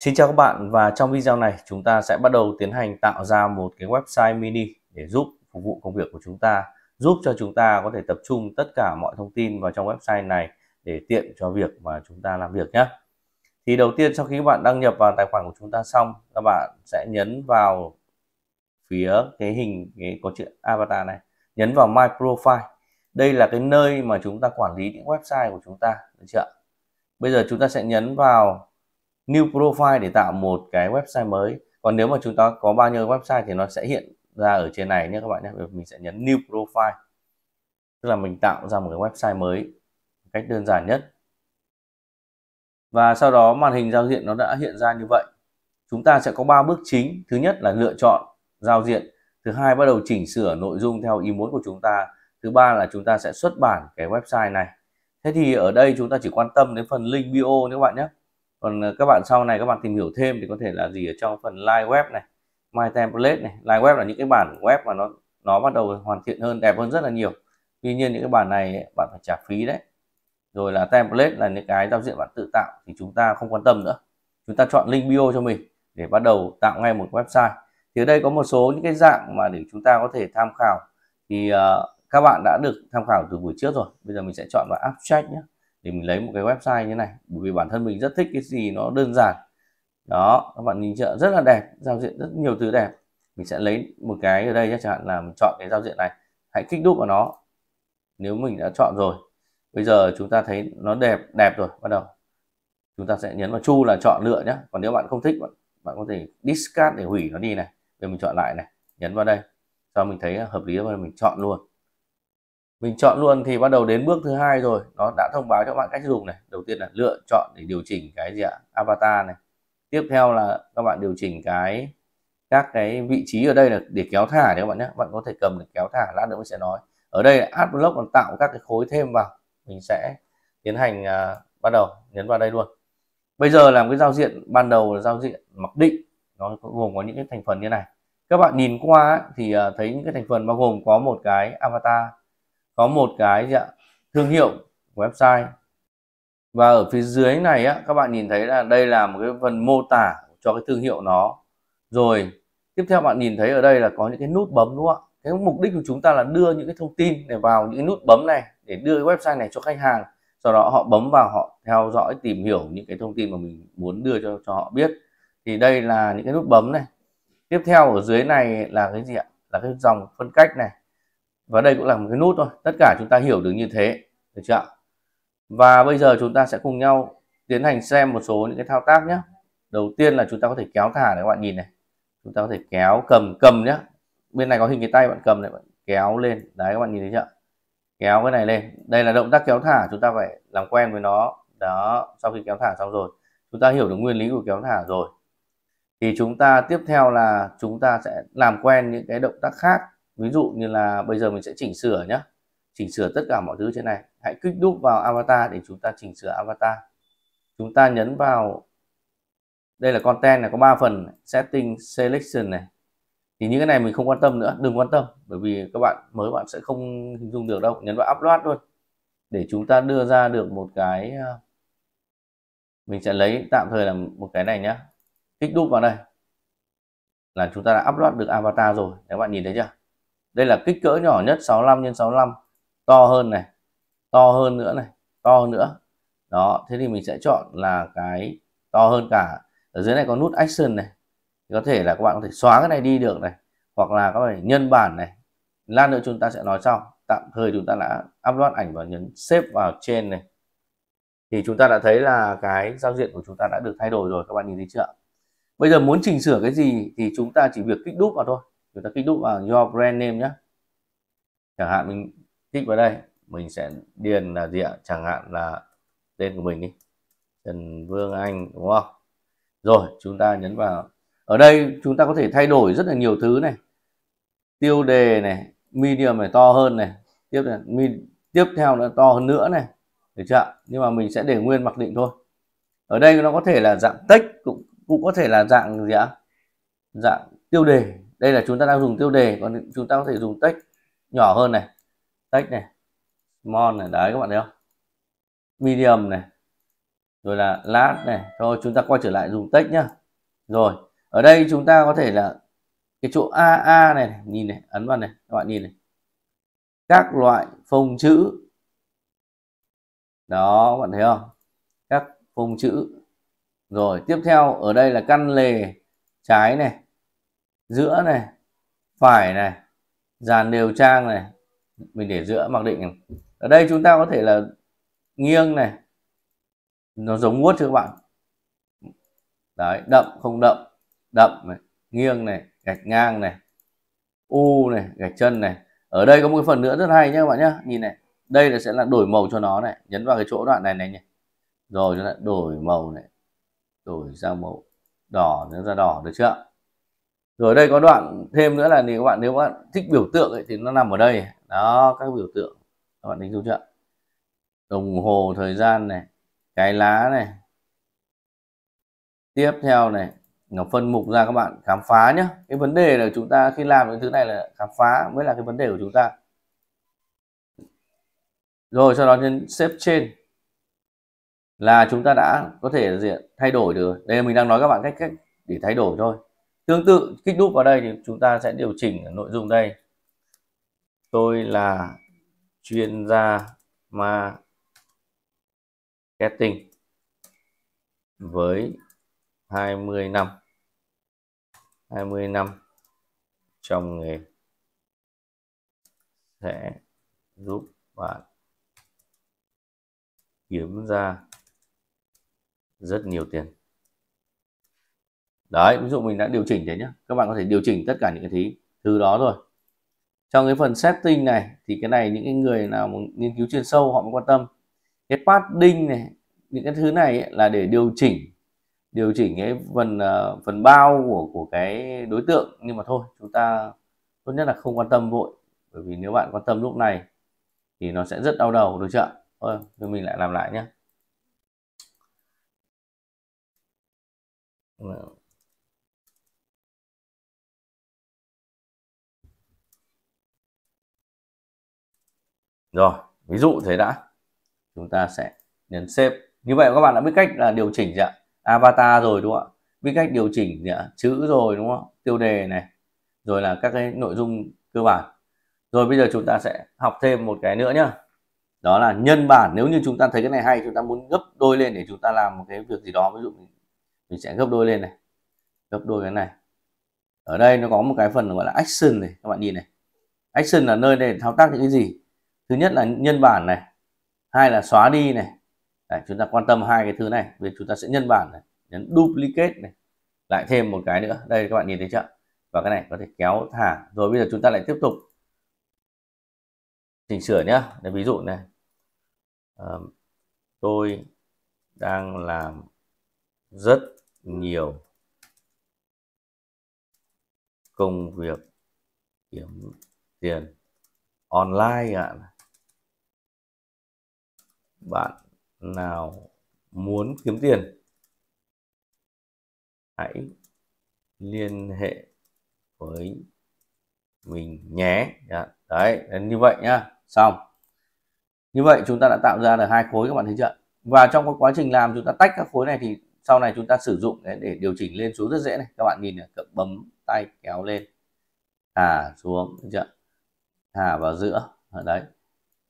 Xin chào các bạn và trong video này chúng ta sẽ bắt đầu tiến hành tạo ra một cái website mini để giúp phục vụ công việc của chúng ta giúp cho chúng ta có thể tập trung tất cả mọi thông tin vào trong website này để tiện cho việc mà chúng ta làm việc nhé. Thì đầu tiên sau khi các bạn đăng nhập vào tài khoản của chúng ta xong các bạn sẽ nhấn vào phía cái hình cái có chữ avatar này nhấn vào my profile đây là cái nơi mà chúng ta quản lý những website của chúng ta được chưa bây giờ chúng ta sẽ nhấn vào new profile để tạo một cái website mới còn nếu mà chúng ta có bao nhiêu website thì nó sẽ hiện ra ở trên này nhé các bạn nhé mình sẽ nhấn new profile tức là mình tạo ra một cái website mới cách đơn giản nhất và sau đó màn hình giao diện nó đã hiện ra như vậy chúng ta sẽ có ba bước chính thứ nhất là lựa chọn giao diện thứ hai bắt đầu chỉnh sửa nội dung theo ý muốn của chúng ta thứ ba là chúng ta sẽ xuất bản cái website này thế thì ở đây chúng ta chỉ quan tâm đến phần link bio nhé các bạn nhé còn ờ, các bạn sau này các bạn tìm hiểu thêm thì có thể là gì ở trong phần live web này my template này live web là những cái bản web mà nó nó bắt đầu hoàn thiện hơn đẹp hơn rất là nhiều tuy nhiên những cái bản này bạn phải trả phí đấy rồi là template là những cái giao diện bạn tự tạo thì chúng ta không quan tâm nữa chúng ta chọn link bio cho mình để bắt đầu tạo ngay một website thì ở đây có một số những cái dạng mà để chúng ta có thể tham khảo thì uh, các bạn đã được tham khảo từ buổi trước rồi bây giờ mình sẽ chọn vào abstract nhé thì mình lấy một cái website như này bởi vì bản thân mình rất thích cái gì nó đơn giản đó các bạn nhìn chợ rất là đẹp giao diện rất nhiều thứ đẹp mình sẽ lấy một cái ở đây nhé chẳng hạn là mình chọn cái giao diện này hãy kích đúc vào nó nếu mình đã chọn rồi bây giờ chúng ta thấy nó đẹp đẹp rồi bắt đầu chúng ta sẽ nhấn vào chu là chọn lựa nhé còn nếu bạn không thích bạn, bạn có thể discard để hủy nó đi này để mình chọn lại này nhấn vào đây sau mình thấy hợp lý và mình chọn luôn mình chọn luôn thì bắt đầu đến bước thứ hai rồi nó đã thông báo cho các bạn cách dùng này đầu tiên là lựa chọn để điều chỉnh cái gì ạ avatar này tiếp theo là các bạn điều chỉnh cái các cái vị trí ở đây là để kéo thả đấy các bạn nhé bạn có thể cầm để kéo thả lát nữa mình sẽ nói ở đây là ad block còn tạo các cái khối thêm vào mình sẽ tiến hành à, bắt đầu nhấn vào đây luôn bây giờ làm cái giao diện ban đầu là giao diện mặc định nó gồm có những cái thành phần như này các bạn nhìn qua thì à, thấy những cái thành phần bao gồm có một cái avatar có một cái gì ạ thương hiệu website và ở phía dưới này á, các bạn nhìn thấy là đây là một cái phần mô tả cho cái thương hiệu nó rồi tiếp theo bạn nhìn thấy ở đây là có những cái nút bấm đúng không ạ cái mục đích của chúng ta là đưa những cái thông tin để vào những cái nút bấm này để đưa cái website này cho khách hàng sau đó họ bấm vào họ theo dõi tìm hiểu những cái thông tin mà mình muốn đưa cho cho họ biết thì đây là những cái nút bấm này tiếp theo ở dưới này là cái gì ạ là cái dòng phân cách này và đây cũng là một cái nút thôi tất cả chúng ta hiểu được như thế được chưa ạ và bây giờ chúng ta sẽ cùng nhau tiến hành xem một số những cái thao tác nhé đầu tiên là chúng ta có thể kéo thả để các bạn nhìn này chúng ta có thể kéo cầm cầm nhé bên này có hình cái tay bạn cầm này bạn kéo lên đấy các bạn nhìn thấy chưa kéo cái này lên đây là động tác kéo thả chúng ta phải làm quen với nó đó sau khi kéo thả xong rồi chúng ta hiểu được nguyên lý của kéo thả rồi thì chúng ta tiếp theo là chúng ta sẽ làm quen những cái động tác khác ví dụ như là bây giờ mình sẽ chỉnh sửa nhé chỉnh sửa tất cả mọi thứ trên này hãy kích đúp vào avatar để chúng ta chỉnh sửa avatar chúng ta nhấn vào đây là content này có 3 phần setting selection này thì những cái này mình không quan tâm nữa đừng quan tâm bởi vì các bạn mới bạn sẽ không hình dung được đâu nhấn vào upload luôn để chúng ta đưa ra được một cái ờ, mình sẽ lấy tạm thời là một cái này nhá kích đúp vào đây là chúng ta đã upload được avatar rồi các bạn nhìn thấy chưa đây là kích cỡ nhỏ nhất 65 x 65 to hơn này to hơn nữa này to hơn nữa đó thế thì mình sẽ chọn là cái to hơn cả ở dưới này có nút action này thì có thể là các bạn có thể xóa cái này đi được này hoặc là các bạn nhân bản này lát nữa chúng ta sẽ nói sau tạm thời chúng ta đã upload ảnh và nhấn xếp vào trên này thì chúng ta đã thấy là cái giao diện của chúng ta đã được thay đổi rồi các bạn nhìn thấy chưa bây giờ muốn chỉnh sửa cái gì thì chúng ta chỉ việc kích đúp vào thôi chúng ta kích đúp vào your brand name nhé chẳng hạn mình kích vào đây mình sẽ điền là gì ạ chẳng hạn là tên của mình đi Trần Vương Anh đúng không rồi chúng ta nhấn vào ở đây chúng ta có thể thay đổi rất là nhiều thứ này tiêu đề này medium này to hơn này tiếp này, mi, tiếp theo nó to hơn nữa này được chưa nhưng mà mình sẽ để nguyên mặc định thôi ở đây nó có thể là dạng text cũng cũng có thể là dạng gì ạ dạng tiêu đề đây là chúng ta đang dùng tiêu đề còn chúng ta có thể dùng text nhỏ hơn này text này mon này đấy các bạn thấy không medium này rồi là lát này thôi chúng ta quay trở lại dùng text nhá rồi ở đây chúng ta có thể là cái chỗ AA này, này nhìn này ấn vào này các bạn nhìn này các loại phông chữ đó các bạn thấy không các phông chữ rồi tiếp theo ở đây là căn lề trái này giữa này phải này dàn đều trang này mình để giữa mặc định ở đây chúng ta có thể là nghiêng này nó giống vuốt chứ các bạn đấy đậm không đậm đậm này nghiêng này gạch ngang này u này gạch chân này ở đây có một cái phần nữa rất hay nhé các bạn nhé nhìn này đây là sẽ là đổi màu cho nó này nhấn vào cái chỗ đoạn này này nhỉ rồi chúng ta đổi màu này đổi sang màu đỏ nó ra đỏ được chưa rồi đây có đoạn thêm nữa là thì các bạn nếu các bạn thích biểu tượng ấy, thì nó nằm ở đây đó các biểu tượng các bạn thấy chưa chưa đồng hồ thời gian này cái lá này tiếp theo này nó phân mục ra các bạn khám phá nhé cái vấn đề là chúng ta khi làm những thứ này là khám phá mới là cái vấn đề của chúng ta rồi sau đó nhấn xếp trên là chúng ta đã có thể diện thay đổi được đây mình đang nói các bạn cách cách để thay đổi thôi tương tự kích đúp vào đây thì chúng ta sẽ điều chỉnh nội dung đây tôi là chuyên gia marketing với 20 năm 20 năm trong nghề sẽ giúp bạn kiếm ra rất nhiều tiền đấy ví dụ mình đã điều chỉnh thế nhé các bạn có thể điều chỉnh tất cả những cái thứ thứ đó rồi trong cái phần setting này thì cái này những cái người nào muốn nghiên cứu chuyên sâu họ mới quan tâm cái padding này những cái thứ này ấy, là để điều chỉnh điều chỉnh cái phần uh, phần bao của của cái đối tượng nhưng mà thôi chúng ta tốt nhất là không quan tâm vội bởi vì nếu bạn quan tâm lúc này thì nó sẽ rất đau đầu được chưa thôi nhưng mình lại làm lại nhé ờ. rồi ví dụ thế đã chúng ta sẽ nhấn xếp như vậy các bạn đã biết cách là điều chỉnh gì ạ avatar rồi đúng không ạ biết cách điều chỉnh gì ạ chữ rồi đúng không tiêu đề này rồi là các cái nội dung cơ bản rồi bây giờ chúng ta sẽ học thêm một cái nữa nhá đó là nhân bản nếu như chúng ta thấy cái này hay chúng ta muốn gấp đôi lên để chúng ta làm một cái việc gì đó ví dụ mình sẽ gấp đôi lên này gấp đôi cái này ở đây nó có một cái phần gọi là action này các bạn nhìn này action là nơi để thao tác những cái gì thứ nhất là nhân bản này hai là xóa đi này Đấy, chúng ta quan tâm hai cái thứ này vì chúng ta sẽ nhân bản này nhấn duplicate này lại thêm một cái nữa đây các bạn nhìn thấy chưa và cái này có thể kéo thả rồi bây giờ chúng ta lại tiếp tục chỉnh sửa nhá để ví dụ này à, tôi đang làm rất nhiều công việc kiếm tiền online ạ à bạn nào muốn kiếm tiền hãy liên hệ với mình nhé dạ, đấy như vậy nhá xong như vậy chúng ta đã tạo ra được hai khối các bạn thấy chưa và trong quá trình làm chúng ta tách các khối này thì sau này chúng ta sử dụng để điều chỉnh lên xuống rất dễ này các bạn nhìn này các bấm tay kéo lên thả xuống chưa thả vào giữa đấy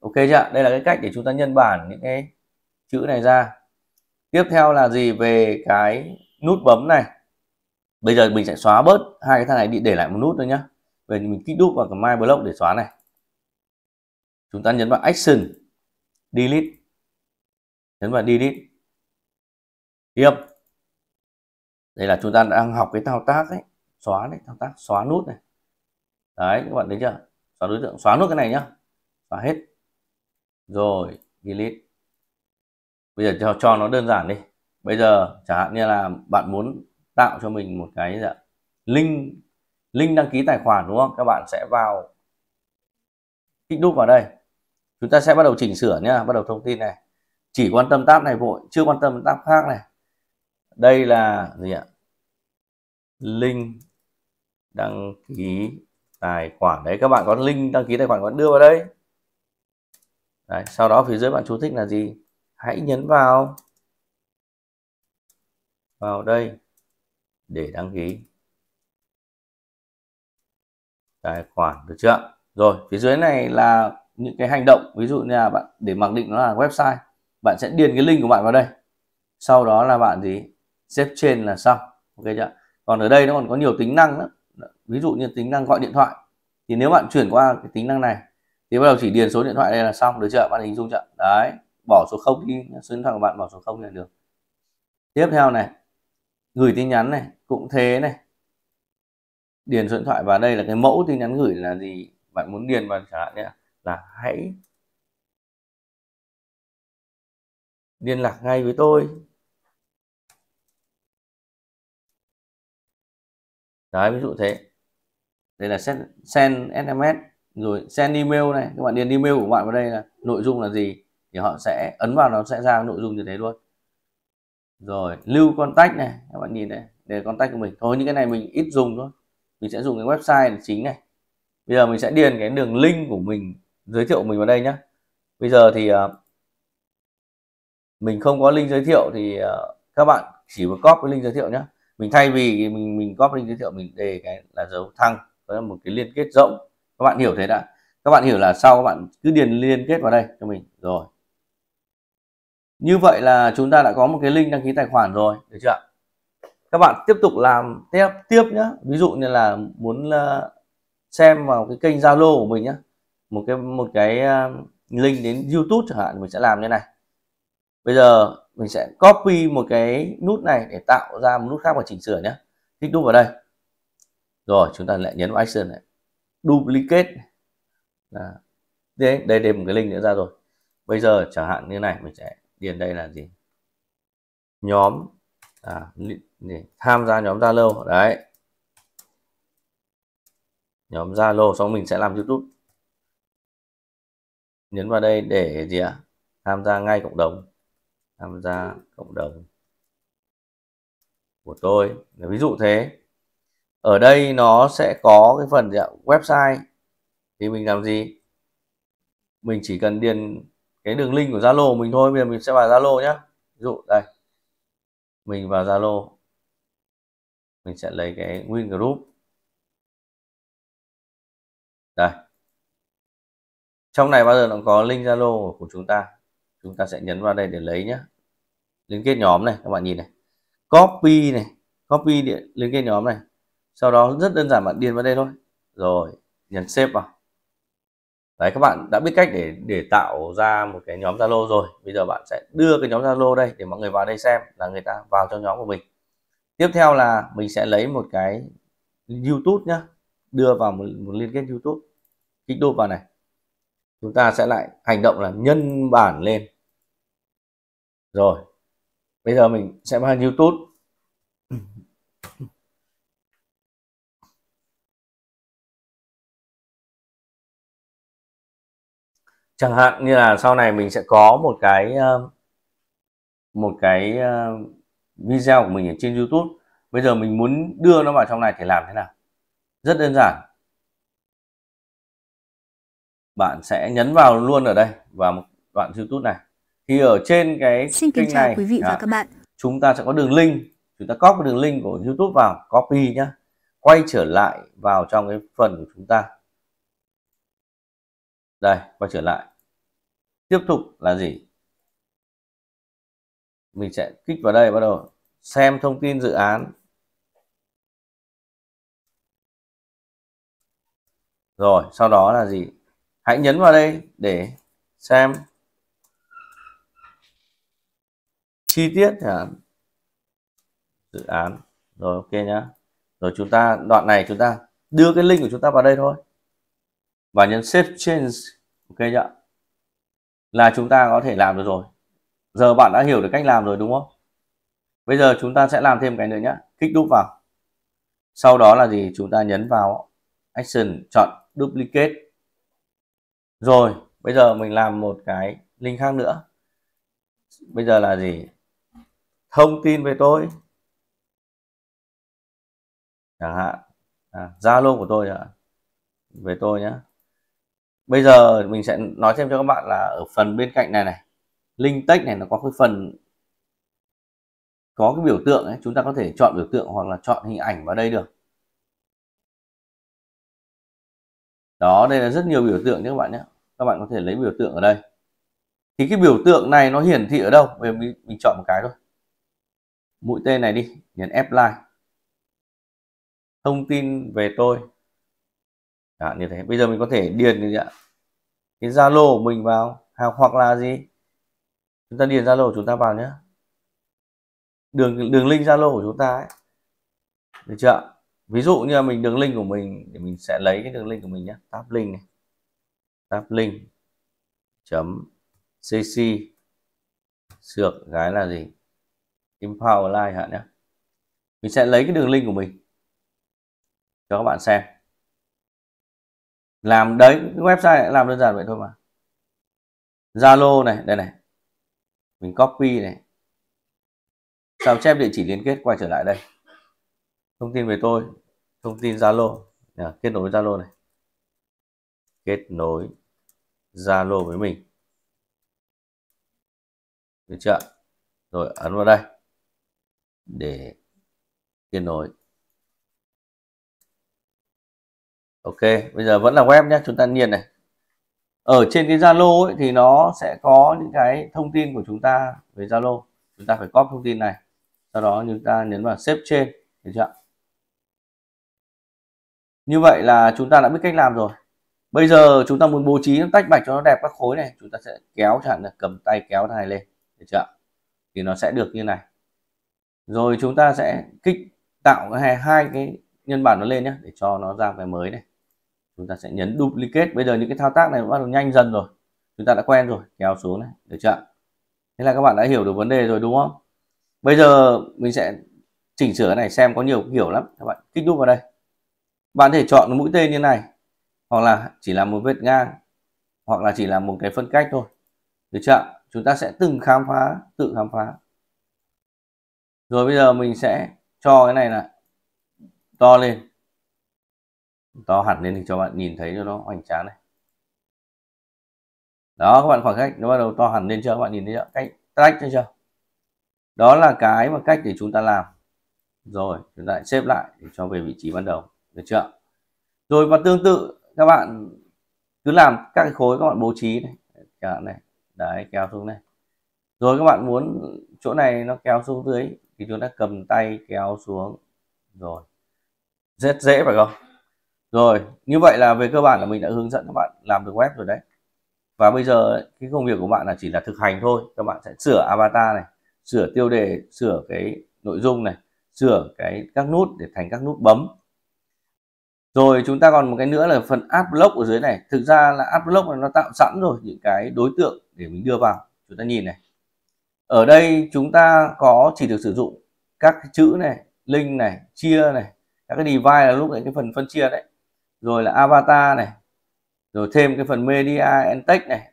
ok chưa đây là cái cách để chúng ta nhân bản những cái chữ này ra tiếp theo là gì về cái nút bấm này bây giờ mình sẽ xóa bớt hai cái thằng này đi để lại một nút thôi nhá về mình kích đúc vào cái my block để xóa này chúng ta nhấn vào action delete nhấn vào delete tiếp đây là chúng ta đang học cái thao tác ấy xóa đấy thao tác xóa nút này đấy các bạn thấy chưa xóa đối tượng xóa nút cái này nhá xóa hết rồi delete bây giờ cho, cho nó đơn giản đi bây giờ chẳng hạn như là bạn muốn tạo cho mình một cái dạ, link link đăng ký tài khoản đúng không các bạn sẽ vào kích đúc vào đây chúng ta sẽ bắt đầu chỉnh sửa nhé bắt đầu thông tin này chỉ quan tâm tab này vội chưa quan tâm tab khác này đây là gì ạ link đăng ký tài khoản đấy các bạn có link đăng ký tài khoản bạn đưa vào đây Đấy, sau đó phía dưới bạn chú thích là gì? Hãy nhấn vào vào đây để đăng ký tài khoản được chưa? Rồi, phía dưới này là những cái hành động, ví dụ như là bạn để mặc định nó là website, bạn sẽ điền cái link của bạn vào đây. Sau đó là bạn gì? Xếp trên là xong. Ok chưa? Còn ở đây nó còn có nhiều tính năng đó Ví dụ như tính năng gọi điện thoại thì nếu bạn chuyển qua cái tính năng này thì bắt đầu chỉ điền số điện thoại đây là xong được chưa bạn hình dung chưa đấy bỏ số không đi số điện thoại của bạn bỏ số không là được tiếp theo này gửi tin nhắn này cũng thế này điền số điện thoại và đây là cái mẫu tin nhắn gửi là gì bạn muốn điền vào chẳng hạn nhé là hãy liên lạc ngay với tôi đấy ví dụ thế đây là send, send sms rồi send email này các bạn điền email của bạn vào đây là nội dung là gì thì họ sẽ ấn vào nó sẽ ra nội dung như thế luôn rồi lưu contact này các bạn nhìn đây để contact của mình thôi những cái này mình ít dùng thôi mình sẽ dùng cái website là chính này bây giờ mình sẽ điền cái đường link của mình giới thiệu mình vào đây nhé bây giờ thì uh, mình không có link giới thiệu thì uh, các bạn chỉ có copy link giới thiệu nhé mình thay vì mình mình copy link giới thiệu mình để cái là dấu thăng với một cái liên kết rộng các bạn hiểu thế đã các bạn hiểu là sau các bạn cứ điền liên kết vào đây cho mình rồi như vậy là chúng ta đã có một cái link đăng ký tài khoản rồi được chưa các bạn tiếp tục làm tiếp tiếp nhé ví dụ như là muốn ờ, xem vào cái kênh zalo của mình nhé một cái một cái ờ, link đến youtube chẳng hạn mình sẽ làm như này bây giờ mình sẽ copy một cái nút này để tạo ra một nút khác và chỉnh sửa nhé Click nút vào đây rồi chúng ta lại nhấn vào action này duplicate là đấy đây thêm một cái link nữa ra rồi bây giờ chẳng hạn như này mình sẽ điền đây là gì nhóm à, gì? tham gia nhóm zalo đấy nhóm zalo xong mình sẽ làm youtube nhấn vào đây để gì ạ à? tham gia ngay cộng đồng tham gia cộng đồng của tôi ví dụ thế ở đây nó sẽ có cái phần gì ạ? website thì mình làm gì mình chỉ cần điền cái đường link của Zalo mình thôi bây giờ mình sẽ vào Zalo nhé ví dụ đây mình vào Zalo mình sẽ lấy cái nguyên Group đây trong này bao giờ nó có link Zalo của chúng ta chúng ta sẽ nhấn vào đây để lấy nhé liên kết nhóm này các bạn nhìn này copy này copy địa, liên kết nhóm này sau đó rất đơn giản bạn điền vào đây thôi rồi nhấn xếp vào đấy các bạn đã biết cách để để tạo ra một cái nhóm zalo rồi bây giờ bạn sẽ đưa cái nhóm zalo đây để mọi người vào đây xem là người ta vào trong nhóm của mình tiếp theo là mình sẽ lấy một cái youtube nhá đưa vào một, một liên kết youtube kích đúp vào này chúng ta sẽ lại hành động là nhân bản lên rồi bây giờ mình sẽ vào youtube chẳng hạn như là sau này mình sẽ có một cái ờ, một cái ờ, video của mình ở trên YouTube bây giờ mình muốn đưa nó vào trong này thì làm thế nào rất đơn giản bạn sẽ nhấn vào luôn ở đây vào một đoạn YouTube này thì ở trên cái Xin kính kênh chào này quý vị và các bạn chúng ta sẽ có đường link chúng ta copy đường link của YouTube vào copy nhá quay trở lại vào trong cái phần của chúng ta đây quay trở lại tiếp tục là gì mình sẽ kích vào đây bắt đầu xem thông tin dự án rồi sau đó là gì hãy nhấn vào đây để xem chi tiết dự án rồi ok nhá rồi chúng ta đoạn này chúng ta đưa cái link của chúng ta vào đây thôi và nhấn Save Change ok chưa là chúng ta có thể làm được rồi giờ bạn đã hiểu được cách làm rồi đúng không bây giờ chúng ta sẽ làm thêm cái nữa nhé kích đúp vào sau đó là gì chúng ta nhấn vào action chọn duplicate rồi bây giờ mình làm một cái link khác nữa bây giờ là gì thông tin về tôi chẳng hạn à, zalo của tôi chẳng hạn về tôi nhé bây giờ mình sẽ nói thêm cho các bạn là ở phần bên cạnh này này link text này nó có cái phần có cái biểu tượng ấy, chúng ta có thể chọn biểu tượng hoặc là chọn hình ảnh vào đây được đó đây là rất nhiều biểu tượng nhé các bạn nhé các bạn có thể lấy biểu tượng ở đây thì cái biểu tượng này nó hiển thị ở đâu bây giờ mình, mình chọn một cái thôi mũi tên này đi nhấn apply thông tin về tôi à, như thế bây giờ mình có thể điền như vậy cái zalo của mình vào hoặc là gì chúng ta điền zalo của chúng ta vào nhé đường đường link zalo của chúng ta ấy được chưa ví dụ như là mình đường link của mình thì mình sẽ lấy cái đường link của mình nhé tab link này tab link chấm cc sược gái là gì empower like hạn nhé mình sẽ lấy cái đường link của mình cho các bạn xem làm đấy website làm đơn giản vậy thôi mà Zalo này đây này mình copy này sao chép địa chỉ liên kết quay trở lại đây thông tin về tôi thông tin Zalo à, kết nối Zalo này kết nối Zalo với mình được chưa rồi ấn vào đây để kết nối ok bây giờ vẫn là web nhé chúng ta niên này ở trên cái zalo ấy thì nó sẽ có những cái thông tin của chúng ta về zalo chúng ta phải copy thông tin này sau đó chúng ta nhấn vào xếp trên được chưa như vậy là chúng ta đã biết cách làm rồi bây giờ chúng ta muốn bố trí tách bạch cho nó đẹp các khối này chúng ta sẽ kéo chẳng là cầm tay kéo này lên được chưa thì nó sẽ được như này rồi chúng ta sẽ kích tạo hai hai cái nhân bản nó lên nhé để cho nó ra cái mới này chúng ta sẽ nhấn duplicate bây giờ những cái thao tác này bắt đầu nhanh dần rồi chúng ta đã quen rồi kéo xuống này được chưa thế là các bạn đã hiểu được vấn đề rồi đúng không bây giờ mình sẽ chỉnh sửa này xem có nhiều hiểu lắm các bạn kích đúp vào đây bạn thể chọn mũi tên như này hoặc là chỉ là một vết ngang hoặc là chỉ là một cái phân cách thôi được chưa chúng ta sẽ từng khám phá tự khám phá rồi bây giờ mình sẽ cho cái này là to lên to hẳn lên thì cho bạn nhìn thấy cho nó hoành tráng này đó các bạn khoảng cách nó bắt đầu to hẳn lên chưa các bạn nhìn thấy chưa cách tách chưa chưa đó là cái mà cách để chúng ta làm rồi chúng ta lại xếp lại để cho về vị trí ban đầu được chưa rồi và tương tự các bạn cứ làm các cái khối các bạn bố trí này các bạn này đấy kéo xuống này rồi các bạn muốn chỗ này nó kéo xuống dưới thì chúng ta cầm tay kéo xuống rồi rất dễ phải không rồi như vậy là về cơ bản là mình đã hướng dẫn các bạn làm được web rồi đấy và bây giờ cái công việc của bạn là chỉ là thực hành thôi các bạn sẽ sửa avatar này sửa tiêu đề sửa cái nội dung này sửa cái các nút để thành các nút bấm rồi chúng ta còn một cái nữa là phần ad block ở dưới này thực ra là ad block nó tạo sẵn rồi những cái đối tượng để mình đưa vào chúng ta nhìn này ở đây chúng ta có chỉ được sử dụng các chữ này link này chia này các cái divide là lúc đấy cái phần phân chia đấy rồi là avatar này rồi thêm cái phần media entech này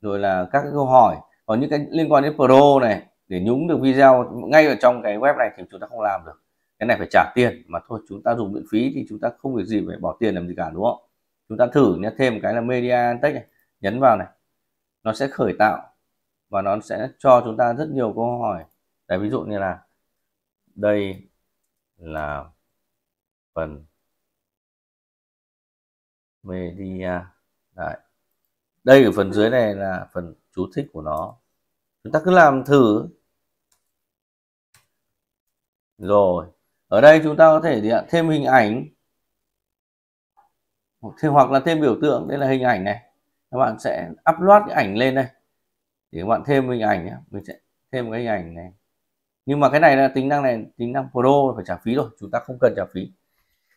rồi là các cái câu hỏi còn những cái liên quan đến pro này để nhúng được video ngay ở trong cái web này thì chúng ta không làm được cái này phải trả tiền mà thôi chúng ta dùng miễn phí thì chúng ta không việc gì phải bỏ tiền làm gì cả đúng không chúng ta thử nhé thêm cái là media entech này nhấn vào này nó sẽ khởi tạo và nó sẽ cho chúng ta rất nhiều câu hỏi đấy ví dụ như là đây là phần về đi à, đấy. đây ở phần dưới này là phần chú thích của nó chúng ta cứ làm thử rồi ở đây chúng ta có thể thêm hình ảnh thêm hoặc là thêm biểu tượng đây là hình ảnh này các bạn sẽ upload cái ảnh lên đây để các bạn thêm hình ảnh nhé mình sẽ thêm cái hình ảnh này nhưng mà cái này là tính năng này tính năng pro phải trả phí rồi chúng ta không cần trả phí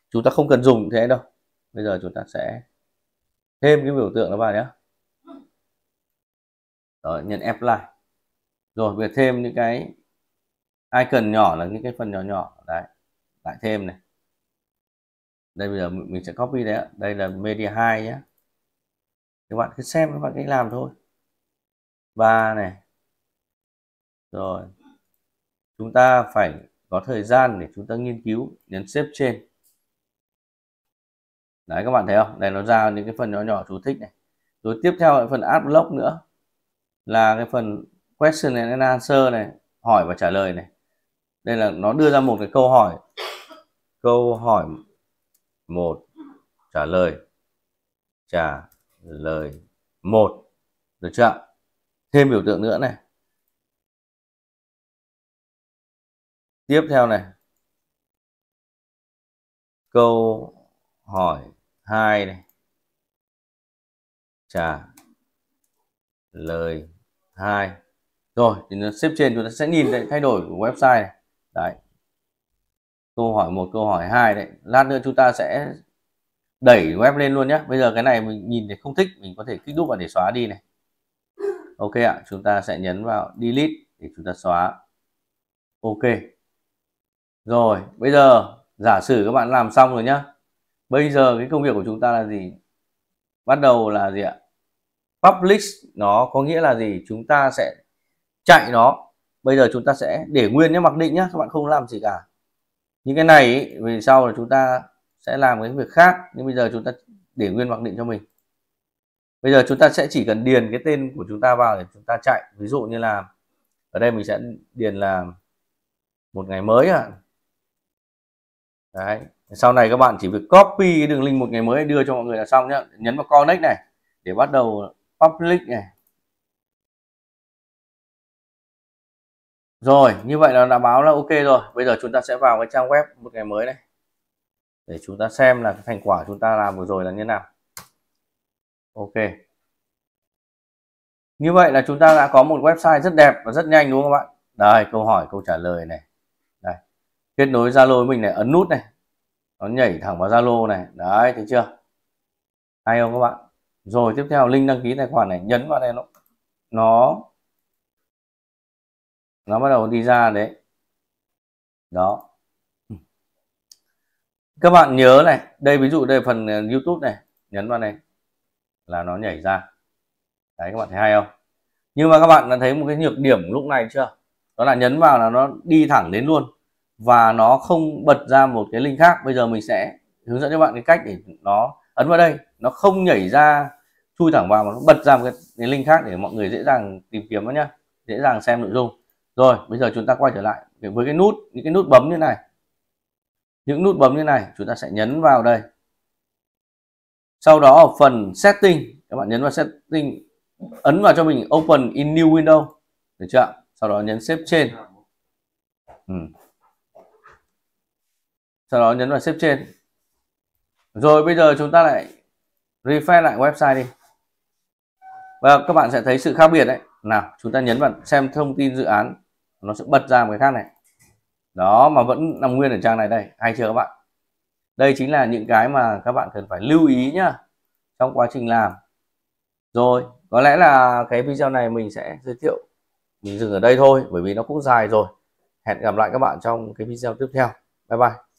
chúng ta không cần dùng thế đâu bây giờ chúng ta sẽ thêm cái biểu tượng nó vào nhé rồi nhấn apply rồi việc thêm những cái icon nhỏ là những cái phần nhỏ nhỏ đấy lại thêm này đây bây giờ mình sẽ copy đấy đây là media 2 nhé các bạn cứ xem các bạn cách làm thôi ba này rồi chúng ta phải có thời gian để chúng ta nghiên cứu nhấn xếp trên đấy các bạn thấy không đây nó ra những cái phần nhỏ nhỏ chú thích này rồi tiếp theo là phần ad block nữa là cái phần question and answer này hỏi và trả lời này đây là nó đưa ra một cái câu hỏi câu hỏi một trả lời trả lời một được chưa thêm biểu tượng nữa này tiếp theo này câu hỏi hai này trả lời hai rồi thì nó xếp trên chúng ta sẽ nhìn thấy thay đổi của website này. đấy câu hỏi một câu hỏi hai đấy lát nữa chúng ta sẽ đẩy web lên luôn nhé bây giờ cái này mình nhìn thì không thích mình có thể kích đúc vào để xóa đi này ok ạ chúng ta sẽ nhấn vào delete để chúng ta xóa ok rồi bây giờ giả sử các bạn làm xong rồi nhé bây giờ cái công việc của chúng ta là gì bắt đầu là gì ạ public nó có nghĩa là gì chúng ta sẽ chạy nó bây giờ chúng ta sẽ để nguyên nhé mặc định nhé các bạn không làm gì cả những cái này ý, về sau là chúng ta sẽ làm cái việc khác nhưng bây giờ chúng ta để nguyên mặc định cho mình bây giờ chúng ta sẽ chỉ cần điền cái tên của chúng ta vào để chúng ta chạy ví dụ như là ở đây mình sẽ điền là một ngày mới ạ à. đấy sau này các bạn chỉ việc copy cái đường link một ngày mới đưa cho mọi người là xong nhá nhấn vào connect này để bắt đầu public này rồi như vậy là đã báo là ok rồi bây giờ chúng ta sẽ vào cái trang web một ngày mới này để chúng ta xem là cái thành quả chúng ta làm vừa rồi là như nào ok như vậy là chúng ta đã có một website rất đẹp và rất nhanh đúng không các bạn đây câu hỏi câu trả lời này đây kết nối zalo mình này ấn nút này nó nhảy thẳng vào zalo này đấy thấy chưa hay không các bạn rồi tiếp theo link đăng ký tài khoản này nhấn vào đây nó nó nó bắt đầu đi ra đấy đó các bạn nhớ này đây ví dụ đây phần ờ, YouTube này nhấn vào này là nó nhảy ra đấy các bạn thấy hay không nhưng mà các bạn đã thấy một cái nhược điểm lúc này chưa đó là nhấn vào là nó đi thẳng đến luôn và nó không bật ra một cái link khác bây giờ mình sẽ hướng dẫn cho bạn cái cách để nó ấn vào đây nó không nhảy ra chui thẳng vào mà nó bật ra một cái, link khác để mọi người dễ dàng tìm kiếm nhé, dễ dàng xem nội dung rồi bây giờ chúng ta quay trở lại với cái nút những cái nút bấm như này những nút bấm như này chúng ta sẽ nhấn vào đây sau đó ở phần setting các bạn nhấn vào setting ấn vào cho mình open in new window được chưa sau đó nhấn xếp trên ừ sau đó nhấn vào xếp trên rồi bây giờ chúng ta lại refresh lại website đi và các bạn sẽ thấy sự khác biệt đấy nào chúng ta nhấn vào xem thông tin dự án nó sẽ bật ra một cái khác này đó mà vẫn nằm nguyên ở trang này đây hay chưa các bạn đây chính là những cái mà các bạn cần phải lưu ý nhá trong quá trình làm rồi có lẽ là cái video này mình sẽ giới thiệu mình dừng ở đây thôi bởi vì nó cũng dài rồi hẹn gặp lại các bạn trong cái video tiếp theo bye bye